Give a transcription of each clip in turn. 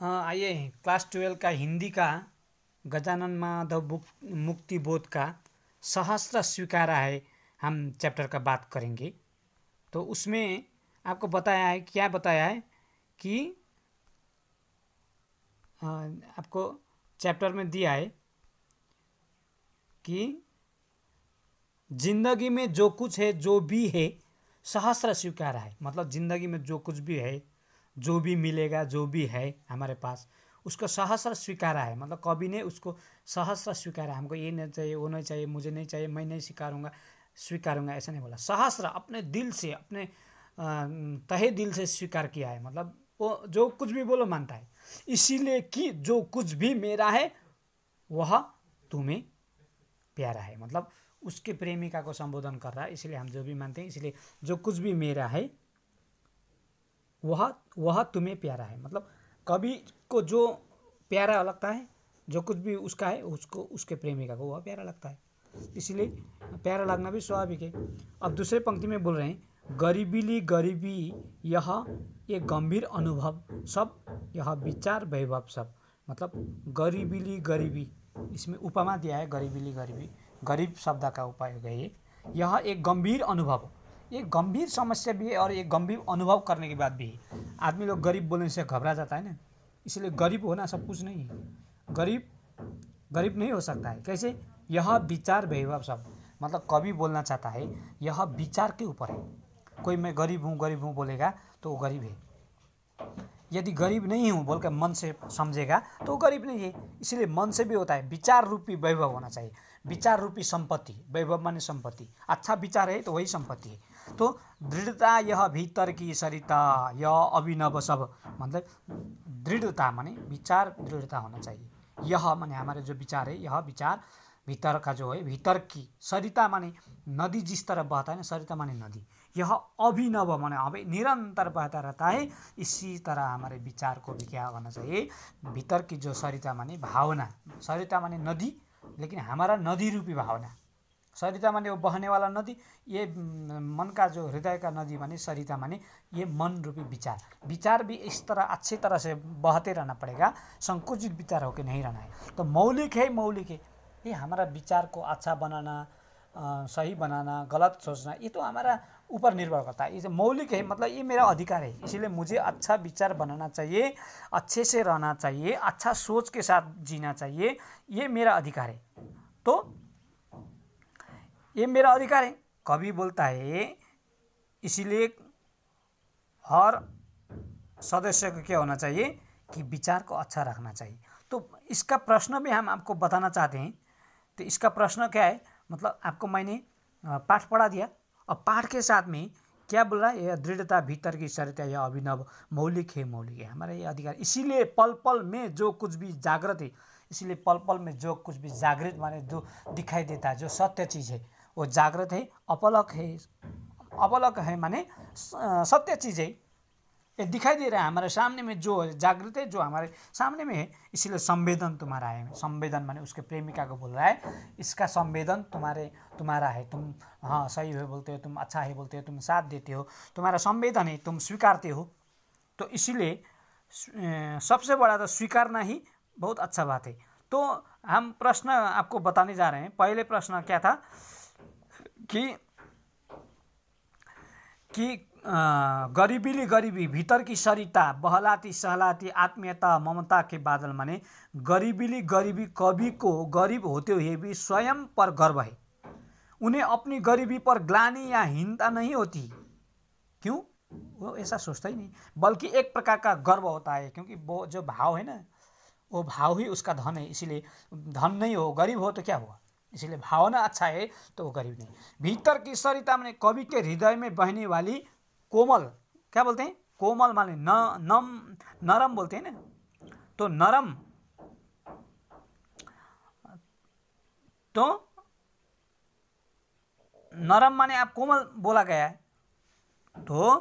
हाँ, आइए class twelve का हिंदी का गजानन माधव मुक्ति बोध का सहस्त्र स्वीकारा है हम चैप्टर का बात करेंगे तो उसमें आपको बताया है क्या बताया है कि आपको चैप्टर में दिया है कि जिंदगी में जो कुछ है जो भी है सहस्र स्वीकार है मतलब जिंदगी में जो कुछ भी है जो भी मिलेगा जो भी है हमारे पास उसको सहस्र स्वीकारा है मतलब कवि ने उसको सहस्र स्वीकारा हमको ये नहीं चाहिए वो नहीं चाहिए मुझे नहीं चाहिए मैं नहीं स्वीकारूंगा स्वीकारूंगा ऐसा नहीं बोला सहस्र अपने दिल से अपने तहे दिल से स्वीकार किया है मतलब वो जो कुछ भी बोलो मानता है इसीलिए कि जो कुछ भी मेरा है वह तुम्हें प्यारा है मतलब उसके प्रेमिका को संबोधन कर रहा है इसलिए हम जो भी मानते हैं इसलिए जो कुछ भी मेरा है वह वह तुम्हें प्यारा है मतलब कभी को जो प्यारा लगता है जो कुछ भी उसका है उसको उसके प्रेमिका को वह प्यारा लगता है इसलिए प्यारा लगना भी स्वाभाविक है अब दूसरे पंक्ति में बोल रहे हैं गरीबीली गरीबी यह ये गंभीर अनुभव सब यह विचार वैभव सब मतलब गरीबीली गरीबी इसमें उपमा दिया है गरीबीली गरीबी गरीब शब्द का उपाय है यह एक गंभीर अनुभव ये गंभीर समस्या भी है और ये गंभीर अनुभव करने के बाद भी है आदमी लोग गरीब बोलने से घबरा जाता है ना इसलिए गरीब होना सब कुछ नहीं है गरीब गरीब नहीं हो सकता है कैसे यह विचार वैभव सब मतलब कभी बोलना चाहता है यह विचार के ऊपर है कोई मैं गरीब हूँ गरीब हूँ बोलेगा तो वो गरीब है यदि गरीब नहीं हूँ बोलकर मन से समझेगा तो वो गरीब नहीं है इसलिए मन से भी होता है विचार रूपी वैभव होना चाहिए विचार रूपी संपत्ति वैभव माने संपत्ति अच्छा विचार है तो वही संपत्ति है कस्तो दृढता यह भित्तर कि सरिता य अभिनव सब मतलब दृढता माने विचार दृढता हुन चाहिए यह माने हाम्रो जो विचार है यह विचार भितरका जो है भीतर कि सरिता माने नदी जिस तर बहता है सरिता माने नदी यह अभिनव माने अब निरन्तर बहता रहता है इसी तरह हाम्रो विचारको विज्ञान भी क्या होना चाहिए जो सरिता माने भावना सरिता माने नदी लेकिन हाम्रो नदी रूपी भावना सरिता माने वो बहने वाला नदी ये मन का जो हृदय का नदी माने सरिता माने ये मन रूपी विचार विचार भी इस तरह अच्छे तरह से बहते रहना पड़ेगा संकुचित विचार होकर नहीं रहना है तो मौलिक है मौलिक है ये हमारा विचार को अच्छा बनाना सही बनाना गलत सोचना ये तो हमारा ऊपर निर्भर करता है ये मौलिक है मतलब ये मेरा अधिकार है इसीलिए मुझे अच्छा विचार बनाना चाहिए अच्छे से रहना चाहिए अच्छा सोच के साथ जीना चाहिए ये मेरा अधिकार है तो ये मेरा अधिकार है कभी बोलता है इसीलिए हर सदस्य को क्या होना चाहिए कि विचार को अच्छा रखना चाहिए तो इसका प्रश्न भी हम आपको बताना चाहते हैं तो इसका प्रश्न क्या है मतलब आपको मैंने पाठ पढ़ा दिया और पाठ के साथ में क्या बोल रहा है यह दृढ़ता भीतर की सरिता यह अभिनव मौलिक है मौलिक है हमारा ये अधिकार इसीलिए पल पल में जो कुछ भी जागृत है इसीलिए पल पल में जो कुछ भी जागृत माने जो दिखाई देता है जो सत्य चीज़ है वो जागृत है अपलक है अपलक है माने सत्य चीज़ है ये दिखाई दे रहा है हमारे सामने में जो जागृत है जो हमारे सामने में है इसीलिए संवेदन तुम्हारा है संवेदन माने उसके प्रेमिका को बोल रहा है इसका संवेदन तुम्हारे तुम्हारा है तुम हाँ सही है बोलते हो तुम अच्छा है बोलते हो तुम साथ देते हो तुम्हारा संवेदन है तुम स्वीकारते हो तो इसीलिए सबसे बड़ा तो स्वीकारना ही बहुत अच्छा बात है तो हम प्रश्न आपको बताने जा रहे हैं पहले प्रश्न क्या था कि कि गरीबीले गरिबी भितरकी सरिता बहलाती सहलाती आत्मीयता ममता के बादल माने गरीबीली गरीबी कवि को गरीब होते हुए भी स्वयं पर गर्व है उन्हें अपनी गरीबी पर ग्लानी या हीनता नहीं होती क्यों वो ऐसा सोचता ही नहीं बल्कि एक प्रकार का गर्व होता है क्योंकि वो जो भाव है ना वो भाव ही उसका धन है इसीलिए धन नहीं हो गरीब हो तो क्या हुआ इसीलिए भावना अच्छा है तो वो गरीब नहीं भीतर की सरिता माने कवि के हृदय में बहने वाली कोमल क्या बोलते हैं कोमल माने न नम नरम बोलते हैं ना तो नरम तो नरम माने आप कोमल बोला गया है तो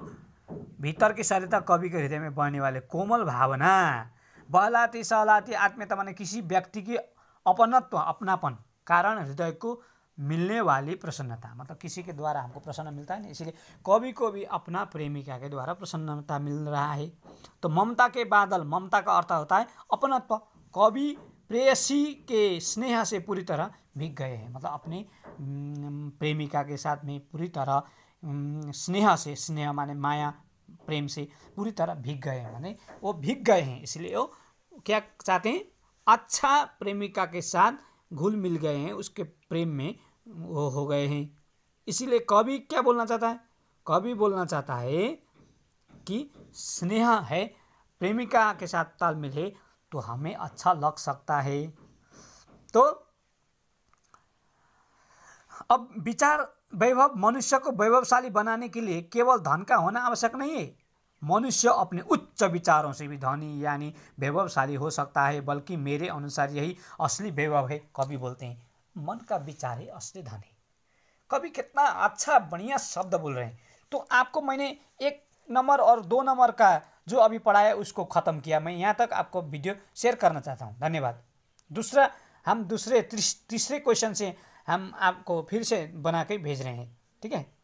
भीतर की सरिता कवि के हृदय में बहने वाले कोमल भावना बहलाती सहलाती आत्मीयता माने किसी व्यक्ति की अपनत्व अपनापन कारण हृदयको को मिलने वाली प्रसन्नता मतलब किसी के द्वारा हमको प्रसन्न मिलता है ना कवि कभी कभी अपना प्रेमिका के द्वारा प्रसन्नता मिल रहा है तो ममता के बादल ममता का अर्थ होता है अपनत्व कवि प्रेयसी के स्नेह से पूरी तरह भीग गए हैं मतलब अपनी प्रेमिका के साथ में पूरी तरह स्नेह से स्नेह माने माया प्रेम से पूरी तरह भीग गए हैं माने वो भीग गए हैं इसलिए वो क्या चाहते हैं अच्छा प्रेमिका के साथ घुल मिल गए हैं उसके प्रेम में वो हो गए हैं इसीलिए कवि क्या बोलना चाहता है कवि बोलना चाहता है कि स्नेह है प्रेमिका के साथ तालमेल है तो हमें अच्छा लग सकता है तो अब विचार वैभव मनुष्य को वैभवशाली बनाने के लिए केवल धन का होना आवश्यक नहीं है मनुष्य अपने उच्च विचारों से भी धनी यानी वैभवशाली हो सकता है बल्कि मेरे अनुसार यही असली वैभव है कवि बोलते हैं मन का विचार है असली धन है कवि कितना अच्छा बढ़िया शब्द बोल रहे हैं तो आपको मैंने एक नंबर और दो नंबर का जो अभी पढ़ाया उसको ख़त्म किया मैं यहाँ तक आपको वीडियो शेयर करना चाहता हूँ धन्यवाद दूसरा हम दूसरे तीसरे क्वेश्चन से हम आपको फिर से बना के भेज रहे हैं ठीक है